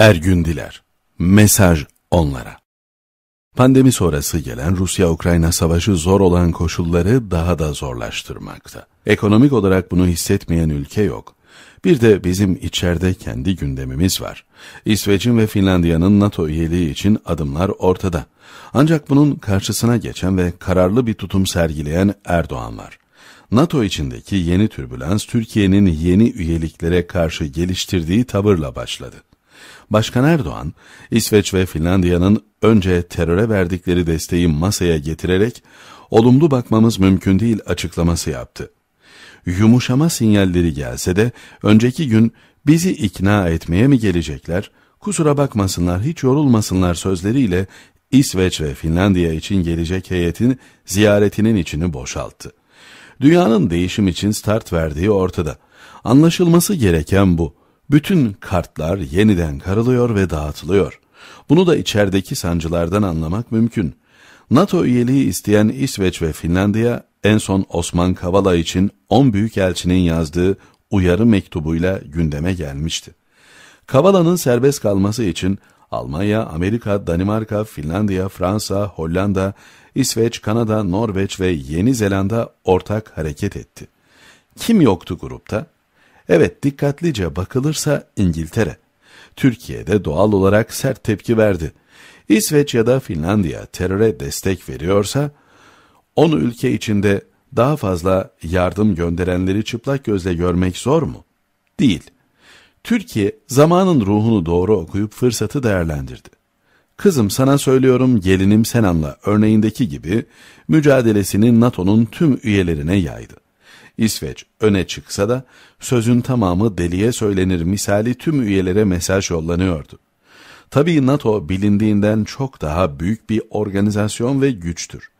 Ergün Diler Mesaj onlara Pandemi sonrası gelen Rusya-Ukrayna savaşı zor olan koşulları daha da zorlaştırmakta. Ekonomik olarak bunu hissetmeyen ülke yok. Bir de bizim içeride kendi gündemimiz var. İsveç'in ve Finlandiya'nın NATO üyeliği için adımlar ortada. Ancak bunun karşısına geçen ve kararlı bir tutum sergileyen Erdoğan var. NATO içindeki yeni türbülans Türkiye'nin yeni üyeliklere karşı geliştirdiği tavırla başladı. Başkan Erdoğan, İsveç ve Finlandiya'nın önce teröre verdikleri desteği masaya getirerek olumlu bakmamız mümkün değil açıklaması yaptı. Yumuşama sinyalleri gelse de önceki gün bizi ikna etmeye mi gelecekler, kusura bakmasınlar hiç yorulmasınlar sözleriyle İsveç ve Finlandiya için gelecek heyetin ziyaretinin içini boşalttı. Dünyanın değişim için start verdiği ortada. Anlaşılması gereken bu. Bütün kartlar yeniden karılıyor ve dağıtılıyor. Bunu da içerideki sancılardan anlamak mümkün. NATO üyeliği isteyen İsveç ve Finlandiya en son Osman Kavala için 10 büyükelçinin yazdığı uyarı mektubuyla gündeme gelmişti. Kavala'nın serbest kalması için Almanya, Amerika, Danimarka, Finlandiya, Fransa, Hollanda, İsveç, Kanada, Norveç ve Yeni Zelanda ortak hareket etti. Kim yoktu grupta? Evet dikkatlice bakılırsa İngiltere. Türkiye'de doğal olarak sert tepki verdi. İsveç ya da Finlandiya teröre destek veriyorsa, 10 ülke içinde daha fazla yardım gönderenleri çıplak gözle görmek zor mu? Değil. Türkiye zamanın ruhunu doğru okuyup fırsatı değerlendirdi. Kızım sana söylüyorum gelinim sen örneğindeki gibi mücadelesini NATO'nun tüm üyelerine yaydı. İsveç öne çıksa da sözün tamamı deliye söylenir misali tüm üyelere mesaj yollanıyordu. Tabii NATO bilindiğinden çok daha büyük bir organizasyon ve güçtür.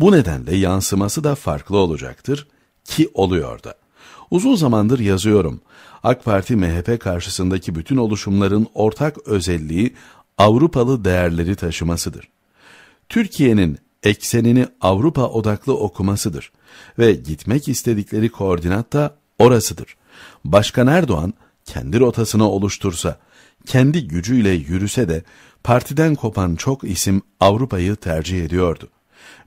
Bu nedenle yansıması da farklı olacaktır ki oluyor da. Uzun zamandır yazıyorum. AK Parti MHP karşısındaki bütün oluşumların ortak özelliği Avrupalı değerleri taşımasıdır. Türkiye'nin eksenini Avrupa odaklı okumasıdır ve gitmek istedikleri koordinat da orasıdır. Başkan Erdoğan kendi rotasını oluştursa, kendi gücüyle yürüse de partiden kopan çok isim Avrupa'yı tercih ediyordu.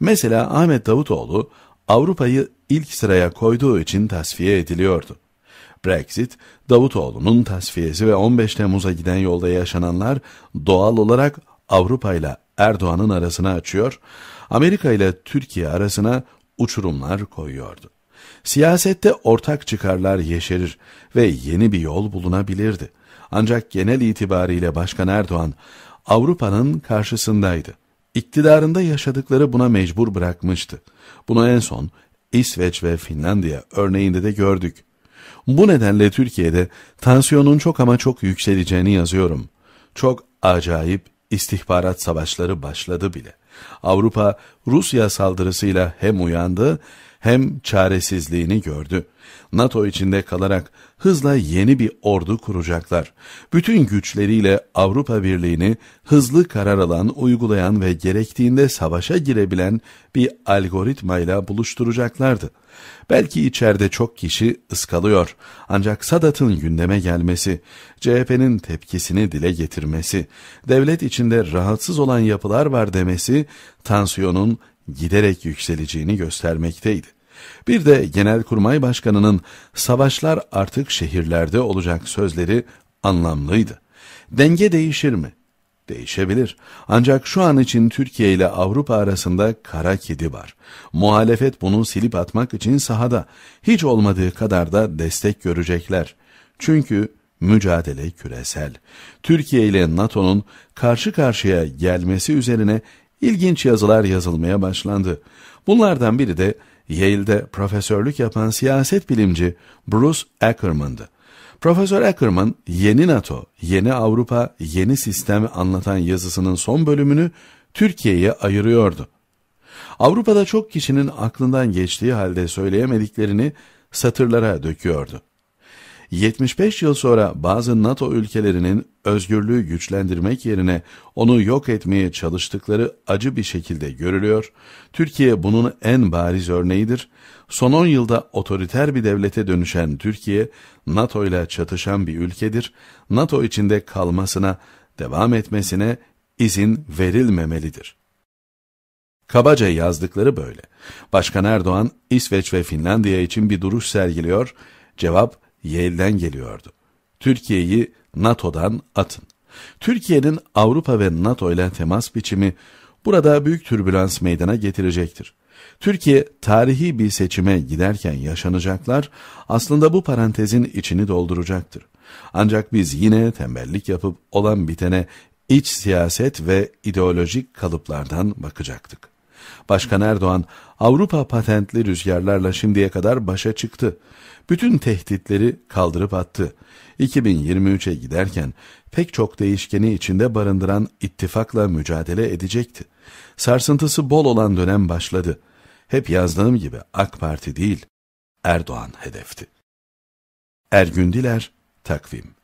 Mesela Ahmet Davutoğlu Avrupa'yı ilk sıraya koyduğu için tasfiye ediliyordu. Brexit, Davutoğlu'nun tasfiyesi ve 15 Temmuz'a giden yolda yaşananlar doğal olarak Avrupa ile Erdoğan'ın arasını açıyor, Amerika ile Türkiye arasına uçurumlar koyuyordu. Siyasette ortak çıkarlar yeşerir ve yeni bir yol bulunabilirdi. Ancak genel itibariyle Başkan Erdoğan Avrupa'nın karşısındaydı. İktidarında yaşadıkları buna mecbur bırakmıştı. Bunu en son İsveç ve Finlandiya örneğinde de gördük. Bu nedenle Türkiye'de tansiyonun çok ama çok yükseleceğini yazıyorum. Çok acayip istihbarat savaşları başladı bile.'' Avrupa Rusya saldırısıyla hem uyandı hem çaresizliğini gördü. NATO içinde kalarak hızla yeni bir ordu kuracaklar. Bütün güçleriyle Avrupa Birliği'ni hızlı karar alan, uygulayan ve gerektiğinde savaşa girebilen bir algoritmayla buluşturacaklardı. Belki içeride çok kişi ıskalıyor. Ancak Sadat'ın gündeme gelmesi, CHP'nin tepkisini dile getirmesi, devlet içinde rahatsız olan yapılar var demesi, tansiyonun giderek yükseleceğini göstermekteydi. Bir de Genelkurmay Başkanı'nın savaşlar artık şehirlerde olacak sözleri anlamlıydı. Denge değişir mi? Değişebilir. Ancak şu an için Türkiye ile Avrupa arasında kara kedi var. Muhalefet bunu silip atmak için sahada. Hiç olmadığı kadar da destek görecekler. Çünkü mücadele küresel. Türkiye ile NATO'nun karşı karşıya gelmesi üzerine ilginç yazılar yazılmaya başlandı. Bunlardan biri de Yale'de profesörlük yapan siyaset bilimci Bruce Ackerman'dı. Profesör Ackerman, yeni NATO, yeni Avrupa, yeni sistemi anlatan yazısının son bölümünü Türkiye'ye ayırıyordu. Avrupa'da çok kişinin aklından geçtiği halde söyleyemediklerini satırlara döküyordu. 75 yıl sonra bazı NATO ülkelerinin özgürlüğü güçlendirmek yerine onu yok etmeye çalıştıkları acı bir şekilde görülüyor. Türkiye bunun en bariz örneğidir. Son 10 yılda otoriter bir devlete dönüşen Türkiye, NATO ile çatışan bir ülkedir. NATO içinde kalmasına, devam etmesine izin verilmemelidir. Kabaca yazdıkları böyle. Başkan Erdoğan İsveç ve Finlandiya için bir duruş sergiliyor. Cevap Yale'den geliyordu. Türkiye'yi NATO'dan atın. Türkiye'nin Avrupa ve NATO ile temas biçimi burada büyük türbülans meydana getirecektir. Türkiye tarihi bir seçime giderken yaşanacaklar aslında bu parantezin içini dolduracaktır. Ancak biz yine tembellik yapıp olan bitene iç siyaset ve ideolojik kalıplardan bakacaktık. Başkan Erdoğan Avrupa patentli rüzgarlarla şimdiye kadar başa çıktı. Bütün tehditleri kaldırıp attı. 2023'e giderken pek çok değişkeni içinde barındıran ittifakla mücadele edecekti. Sarsıntısı bol olan dönem başladı. Hep yazdığım gibi AK Parti değil, Erdoğan hedefti. Ergündiler Takvim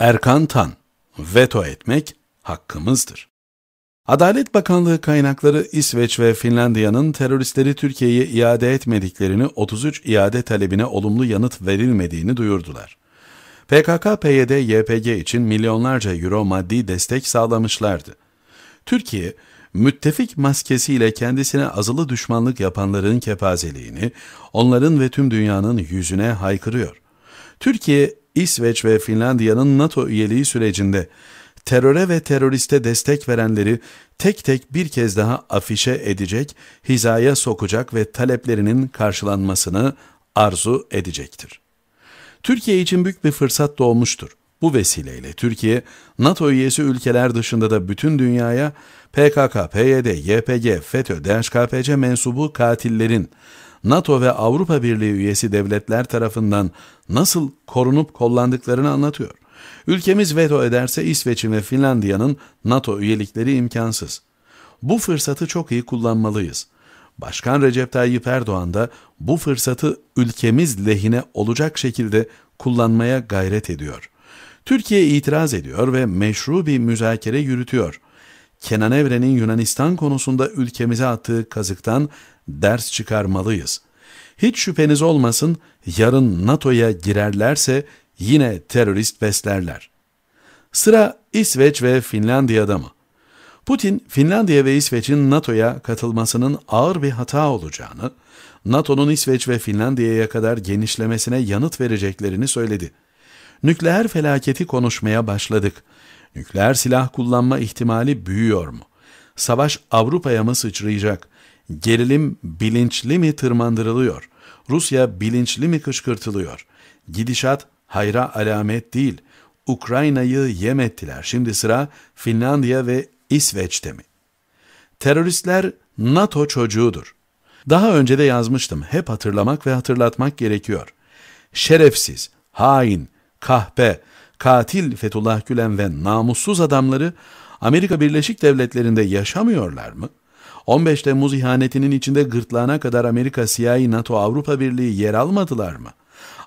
Erkan Tan, veto etmek hakkımızdır. Adalet Bakanlığı kaynakları İsveç ve Finlandiya'nın teröristleri Türkiye'ye iade etmediklerini 33 iade talebine olumlu yanıt verilmediğini duyurdular. PKK, PYD, YPG için milyonlarca euro maddi destek sağlamışlardı. Türkiye, müttefik maskesiyle kendisine azılı düşmanlık yapanların kepazeliğini, onların ve tüm dünyanın yüzüne haykırıyor. Türkiye, İsveç ve Finlandiya'nın NATO üyeliği sürecinde teröre ve teröriste destek verenleri tek tek bir kez daha afişe edecek, hizaya sokacak ve taleplerinin karşılanmasını arzu edecektir. Türkiye için büyük bir fırsat doğmuştur. Bu vesileyle Türkiye, NATO üyesi ülkeler dışında da bütün dünyaya PKK, PYD, YPG, FETÖ, DHKPC mensubu katillerin NATO ve Avrupa Birliği üyesi devletler tarafından nasıl korunup kollandıklarını anlatıyor. Ülkemiz veto ederse İsveç'in ve Finlandiya'nın NATO üyelikleri imkansız. Bu fırsatı çok iyi kullanmalıyız. Başkan Recep Tayyip Erdoğan da bu fırsatı ülkemiz lehine olacak şekilde kullanmaya gayret ediyor. Türkiye itiraz ediyor ve meşru bir müzakere yürütüyor. Kenan Evren'in Yunanistan konusunda ülkemize attığı kazıktan ders çıkarmalıyız. Hiç şüpheniz olmasın yarın NATO'ya girerlerse yine terörist beslerler. Sıra İsveç ve Finlandiya'da mı? Putin, Finlandiya ve İsveç'in NATO'ya katılmasının ağır bir hata olacağını, NATO'nun İsveç ve Finlandiya'ya kadar genişlemesine yanıt vereceklerini söyledi. Nükleer felaketi konuşmaya başladık. Nükleer silah kullanma ihtimali büyüyor mu? Savaş Avrupa'ya mı sıçrayacak? Gerilim bilinçli mi tırmandırılıyor? Rusya bilinçli mi kışkırtılıyor? Gidişat hayra alamet değil. Ukrayna'yı yem ettiler. Şimdi sıra Finlandiya ve İsveç'te mi? Teröristler NATO çocuğudur. Daha önce de yazmıştım. Hep hatırlamak ve hatırlatmak gerekiyor. Şerefsiz, hain, kahpe, katil Fethullah Gülen ve namussuz adamları Amerika Birleşik Devletleri'nde yaşamıyorlar mı? 15 Temmuz ihanetinin içinde gırtlağına kadar Amerika, CIA, NATO, Avrupa Birliği yer almadılar mı?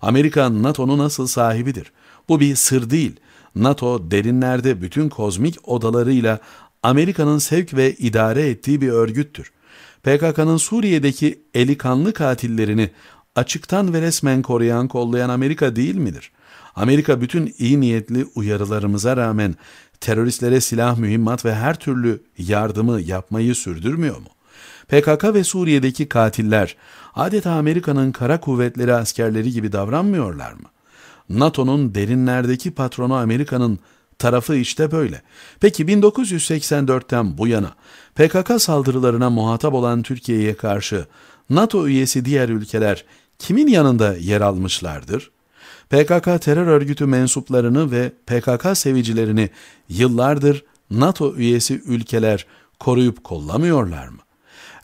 Amerika NATO'nun nasıl sahibidir. Bu bir sır değil. NATO derinlerde bütün kozmik odalarıyla Amerika'nın sevk ve idare ettiği bir örgüttür. PKK'nın Suriye'deki eli kanlı katillerini açıktan ve resmen koruyan kollayan Amerika değil midir? Amerika bütün iyi niyetli uyarılarımıza rağmen teröristlere silah mühimmat ve her türlü yardımı yapmayı sürdürmüyor mu? PKK ve Suriye'deki katiller adeta Amerika'nın kara kuvvetleri askerleri gibi davranmıyorlar mı? NATO'nun derinlerdeki patronu Amerika'nın tarafı işte böyle. Peki 1984'ten bu yana PKK saldırılarına muhatap olan Türkiye'ye karşı NATO üyesi diğer ülkeler kimin yanında yer almışlardır? PKK terör örgütü mensuplarını ve PKK sevicilerini yıllardır NATO üyesi ülkeler koruyup kollamıyorlar mı?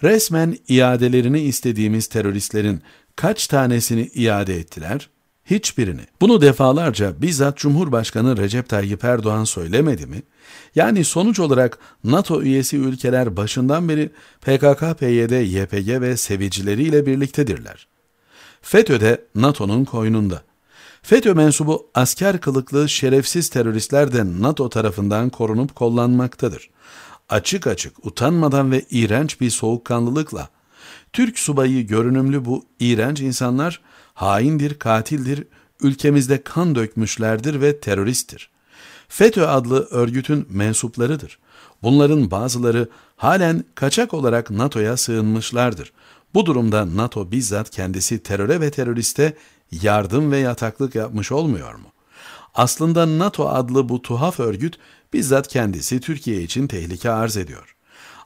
Resmen iadelerini istediğimiz teröristlerin kaç tanesini iade ettiler? Hiçbirini. Bunu defalarca bizzat Cumhurbaşkanı Recep Tayyip Erdoğan söylemedi mi? Yani sonuç olarak NATO üyesi ülkeler başından beri PKK, PYD, YPG ve sevicileriyle birliktedirler. Fetö de NATO'nun koynunda. FETÖ mensubu asker kılıklı şerefsiz teröristler de NATO tarafından korunup kollanmaktadır açık açık utanmadan ve iğrenç bir soğukkanlılıkla Türk subayı görünümlü bu iğrenç insanlar haindir, katildir, ülkemizde kan dökmüşlerdir ve teröristtir. FETÖ adlı örgütün mensuplarıdır. Bunların bazıları halen kaçak olarak NATO'ya sığınmışlardır. Bu durumda NATO bizzat kendisi teröre ve teröriste yardım ve yataklık yapmış olmuyor mu? Aslında NATO adlı bu tuhaf örgüt bizzat kendisi Türkiye için tehlike arz ediyor.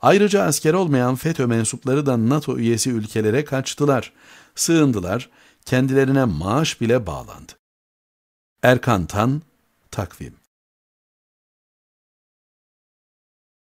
Ayrıca asker olmayan FETÖ mensupları da NATO üyesi ülkelere kaçtılar, sığındılar, kendilerine maaş bile bağlandı. Erkan Tan, Takvim